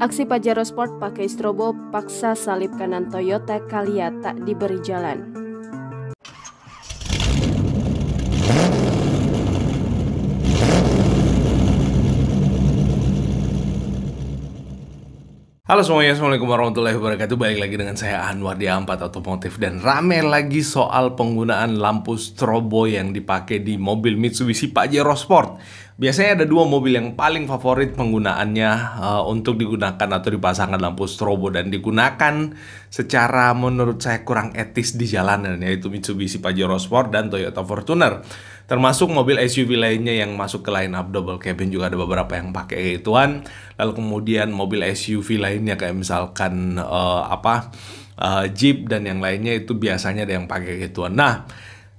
Aksi Pajero Sport pakai strobo paksa salib kanan Toyota Calya tak diberi jalan. Halo semuanya, Assalamualaikum warahmatullahi wabarakatuh Balik lagi dengan saya Anwar di A4 Otomotif Dan rame lagi soal penggunaan lampu strobo yang dipakai di mobil Mitsubishi Pajero Sport Biasanya ada dua mobil yang paling favorit penggunaannya uh, untuk digunakan atau dipasangkan lampu strobo dan digunakan secara menurut saya kurang etis di jalanan yaitu Mitsubishi Pajero Sport dan Toyota Fortuner. Termasuk mobil SUV lainnya yang masuk ke line up double cabin juga ada beberapa yang pakai ituan. Lalu kemudian mobil SUV lainnya kayak misalkan uh, apa uh, Jeep dan yang lainnya itu biasanya ada yang pakai ituan. Nah,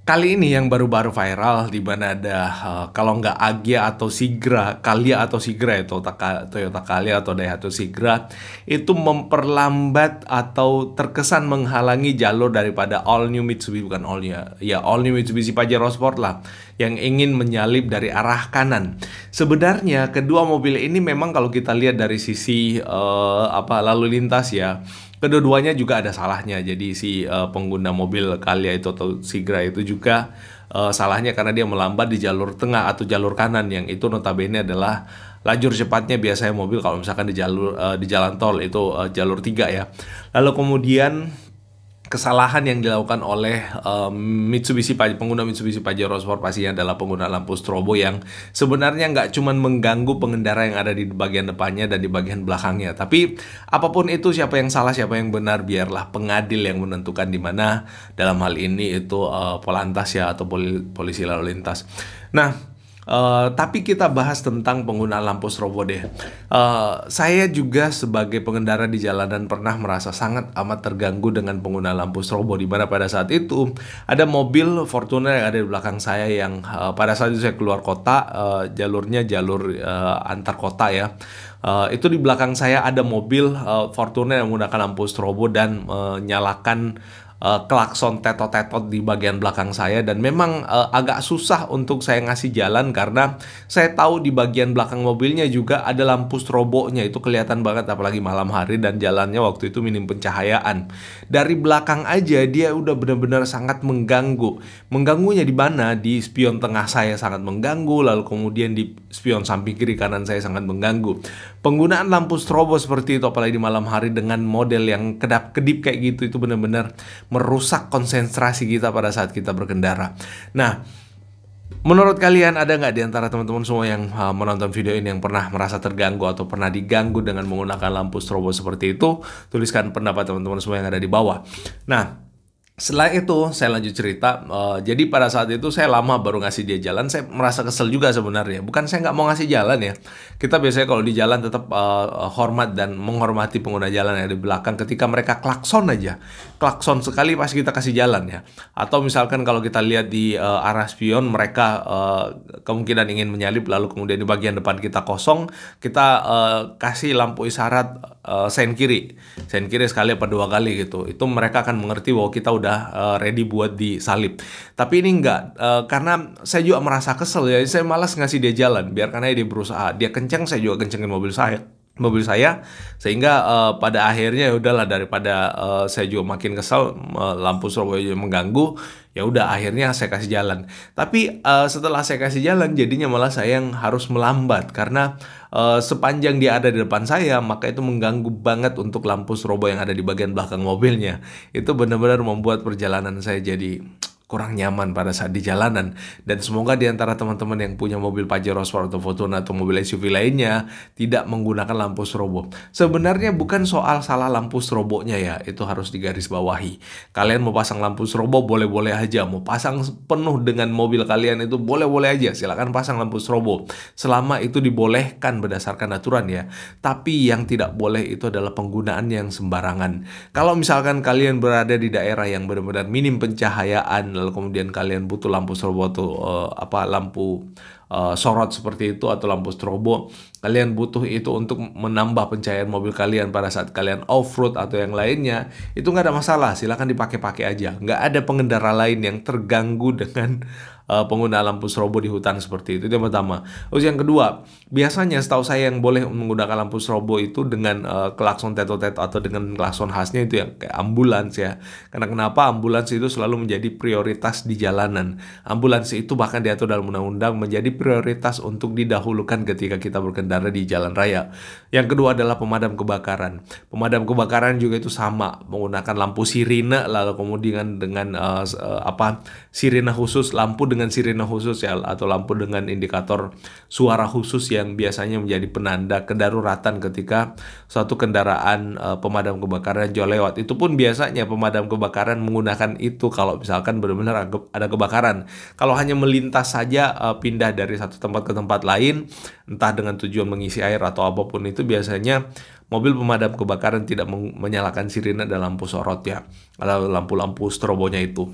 Kali ini yang baru-baru viral di mana ada uh, eh, kalau nggak Agya atau Sigra, Kalia atau Sigra itu ya, Toyota, Toyota Kalia atau Daihatsu Sigra itu memperlambat atau terkesan menghalangi jalur daripada all new Mitsubishi bukan all new ya all new Mitsubishi Pajero Sport lah yang ingin menyalip dari arah kanan. Sebenarnya kedua mobil ini memang kalau kita lihat dari sisi uh, apa lalu lintas ya kedua-duanya juga ada salahnya. Jadi si uh, pengguna mobil Kalia itu atau Sigra itu juga uh, salahnya karena dia melambat di jalur tengah atau jalur kanan yang itu notabene adalah lajur cepatnya biasanya mobil kalau misalkan di jalur uh, di jalan tol itu uh, jalur tiga ya. Lalu kemudian kesalahan yang dilakukan oleh um, Mitsubishi pengguna Mitsubishi Pajero Sport pastinya adalah pengguna lampu strobo yang sebenarnya nggak cuma mengganggu pengendara yang ada di bagian depannya dan di bagian belakangnya tapi apapun itu siapa yang salah siapa yang benar biarlah pengadil yang menentukan di mana dalam hal ini itu uh, eh, polantas ya atau pol polisi lalu lintas nah Eh, tapi kita bahas tentang penggunaan lampu strobo deh. Ya. Uh, saya juga sebagai pengendara di jalanan pernah merasa sangat amat terganggu dengan penggunaan lampu strobo di mana pada saat itu ada mobil Fortuner yang ada di belakang saya yang uh, pada saat itu saya keluar kota uh, jalurnya jalur uh, antar kota ya. Uh, itu di belakang saya ada mobil uh, Fortuner yang menggunakan lampu strobo dan menyalakan uh, uh, klakson tetot-tetot di bagian belakang saya dan memang uh, agak susah untuk saya ngasih jalan karena saya tahu di bagian belakang mobilnya juga ada lampu strobonya itu kelihatan banget apalagi malam hari dan jalannya waktu itu minim pencahayaan. Dari belakang aja dia udah benar-benar sangat mengganggu. Mengganggunya di mana? Di spion tengah saya sangat mengganggu lalu kemudian di spion samping kiri kanan saya sangat mengganggu. Penggunaan lampu strobo seperti itu apalagi di malam hari dengan model yang kedap-kedip kayak gitu itu benar-benar merusak konsentrasi kita pada saat kita berkendara. Nah, menurut kalian ada nggak di antara teman-teman semua yang uh, menonton video ini yang pernah merasa terganggu atau pernah diganggu dengan menggunakan lampu strobo seperti itu? Tuliskan pendapat teman-teman semua yang ada di bawah. Nah, setelah itu saya lanjut cerita uh, jadi pada saat itu saya lama baru ngasih dia jalan saya merasa kesel juga sebenarnya bukan saya nggak mau ngasih jalan ya kita biasanya kalau di jalan tetap uh, hormat dan menghormati pengguna jalan yang di belakang ketika mereka klakson aja klakson sekali pas kita kasih jalan ya atau misalkan kalau kita lihat di uh, arah spion mereka uh, kemungkinan ingin menyalip lalu kemudian di bagian depan kita kosong kita uh, kasih lampu isyarat uh, sen kiri sen kiri sekali apa dua kali gitu itu mereka akan mengerti bahwa kita udah udah uh, ready buat disalib. Tapi ini enggak uh, karena saya juga merasa kesel ya, saya malas ngasih dia jalan, biarkan aja dia berusaha. Dia kenceng, saya juga kencengin mobil saya mobil saya sehingga uh, pada akhirnya ya udahlah daripada uh, saya juga makin kesal uh, lampu Surabaya juga mengganggu ya udah akhirnya saya kasih jalan tapi uh, setelah saya kasih jalan jadinya malah saya yang harus melambat karena uh, sepanjang dia ada di depan saya maka itu mengganggu banget untuk lampu strobo yang ada di bagian belakang mobilnya itu benar-benar membuat perjalanan saya jadi kurang nyaman pada saat di jalanan. Dan semoga di antara teman-teman yang punya mobil Pajero Sport atau Fortuna atau mobil SUV lainnya tidak menggunakan lampu strobo. Sebenarnya bukan soal salah lampu strobonya ya, itu harus digarisbawahi. Kalian mau pasang lampu strobo boleh-boleh aja, mau pasang penuh dengan mobil kalian itu boleh-boleh aja, silakan pasang lampu strobo. Selama itu dibolehkan berdasarkan aturan ya. Tapi yang tidak boleh itu adalah penggunaan yang sembarangan. Kalau misalkan kalian berada di daerah yang benar-benar minim pencahayaan, lalu kemudian kalian butuh lampu strobo atau uh, eh, apa lampu Eh, sorot seperti itu atau lampu strobo. Kalian butuh itu untuk menambah pencahayaan mobil kalian pada saat kalian off-road atau yang lainnya. Itu nggak ada masalah, silahkan dipakai-pakai aja. Nggak ada pengendara lain yang terganggu dengan uh, eh, penggunaan lampu strobo di hutan seperti itu. Itu yang pertama. Terus yang kedua, biasanya setahu saya yang boleh menggunakan lampu strobo itu dengan uh, klakson teto-teto atau dengan klakson khasnya itu yang kayak ambulans ya. Karena kenapa ambulans itu selalu menjadi prioritas di jalanan. Ambulans itu bahkan diatur dalam undang-undang menjadi prioritas untuk didahulukan ketika kita berkendara di jalan raya. Yang kedua adalah pemadam kebakaran. Pemadam kebakaran juga itu sama menggunakan lampu sirine lalu kemudian dengan uh, apa sirine khusus, lampu dengan sirine khusus ya atau lampu dengan indikator suara khusus yang biasanya menjadi penanda kedaruratan ketika suatu kendaraan uh, pemadam kebakaran jauh lewat. Itu pun biasanya pemadam kebakaran menggunakan itu kalau misalkan benar-benar ada kebakaran. Kalau hanya melintas saja uh, pindah dari dari satu tempat ke tempat lain, entah dengan tujuan mengisi air atau apapun itu biasanya mobil pemadam kebakaran tidak menyalakan sirine dan lampu sorot ya, atau lampu-lampu strobonya itu.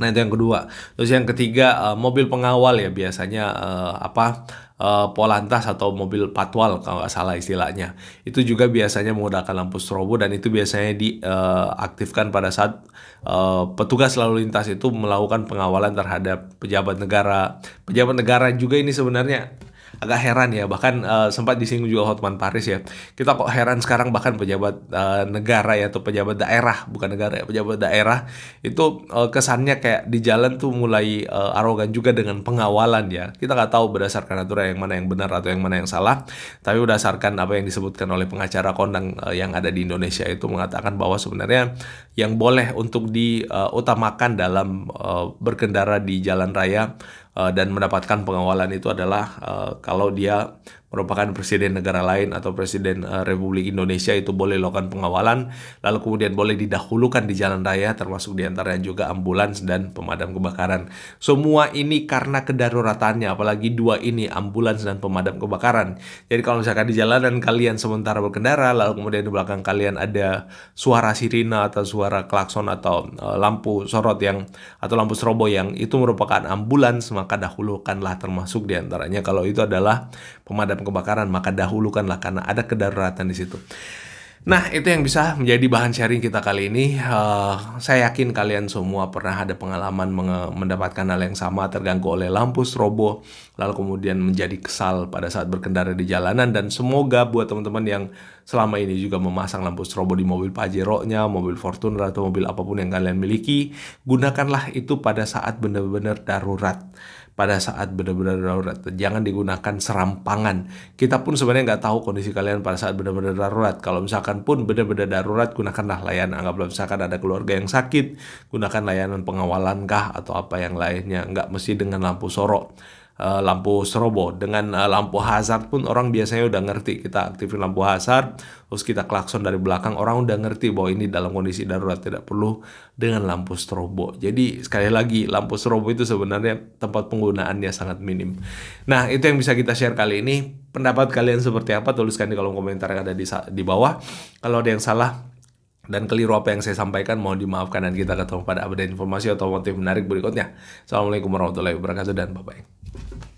Nah itu yang kedua. Terus yang ketiga eh, mobil pengawal ya biasanya eh, apa uh, polantas atau mobil patwal kalau nggak salah istilahnya. Itu juga biasanya menggunakan lampu strobo dan itu biasanya diaktifkan eh, uh, pada saat uh, petugas lalu lintas itu melakukan pengawalan terhadap pejabat negara. Pejabat negara juga ini sebenarnya agak heran ya bahkan uh, sempat disinggung juga Hotman Paris ya kita kok heran sekarang bahkan pejabat uh, negara ya atau pejabat daerah bukan negara ya pejabat daerah itu uh, kesannya kayak di jalan tuh mulai uh, arogan juga dengan pengawalan ya kita nggak tahu berdasarkan aturan yang mana yang benar atau yang mana yang salah tapi berdasarkan apa yang disebutkan oleh pengacara kondang uh, yang ada di Indonesia itu mengatakan bahwa sebenarnya yang boleh untuk diutamakan uh, dalam uh, berkendara di jalan raya Eh, dan mendapatkan pengawalan itu adalah eh, kalau dia merupakan presiden negara lain atau presiden uh, Republik Indonesia itu boleh lakukan pengawalan lalu kemudian boleh didahulukan di jalan raya termasuk diantaranya juga ambulans dan pemadam kebakaran semua ini karena kedaruratannya apalagi dua ini ambulans dan pemadam kebakaran jadi kalau misalkan di jalan dan kalian sementara berkendara lalu kemudian di belakang kalian ada suara sirina atau suara klakson atau uh, lampu sorot yang atau lampu strobo yang itu merupakan ambulans maka dahulukanlah termasuk diantaranya kalau itu adalah pemadam kebakaran, maka dahulukanlah karena ada kedaruratan di situ. Nah, itu yang bisa menjadi bahan sharing kita kali ini. Uh, saya yakin kalian semua pernah ada pengalaman mendapatkan hal yang sama, terganggu oleh lampu strobo, lalu kemudian menjadi kesal pada saat berkendara di jalanan. Dan semoga buat teman-teman yang selama ini juga memasang lampu strobo di mobil Pajero-nya, mobil Fortuner atau mobil apapun yang kalian miliki, gunakanlah itu pada saat benar-benar darurat pada saat benar-benar darurat. Jangan digunakan serampangan. Kita pun sebenarnya nggak tahu kondisi kalian pada saat benar-benar darurat. Kalau misalkan pun benar-benar darurat, gunakanlah layanan. Anggaplah misalkan ada keluarga yang sakit, gunakan layanan pengawalan kah atau apa yang lainnya. Nggak mesti dengan lampu sorok. Eh, lampu strobo. Dengan uh, lampu hazard pun orang biasanya udah ngerti. Kita aktifin lampu hazard, terus kita klakson dari belakang, orang udah ngerti bahwa ini dalam kondisi darurat tidak perlu dengan lampu strobo. Jadi sekali lagi lampu strobo itu sebenarnya tempat penggunaannya sangat minim. Nah, itu yang bisa kita share kali ini. Pendapat kalian seperti apa? Tuliskan di kolom komentar yang ada di di bawah. Kalau ada yang salah dan keliru apa yang saya sampaikan mohon dimaafkan dan kita ketemu pada update informasi atau motif menarik berikutnya. Assalamualaikum warahmatullahi wabarakatuh dan bye-bye.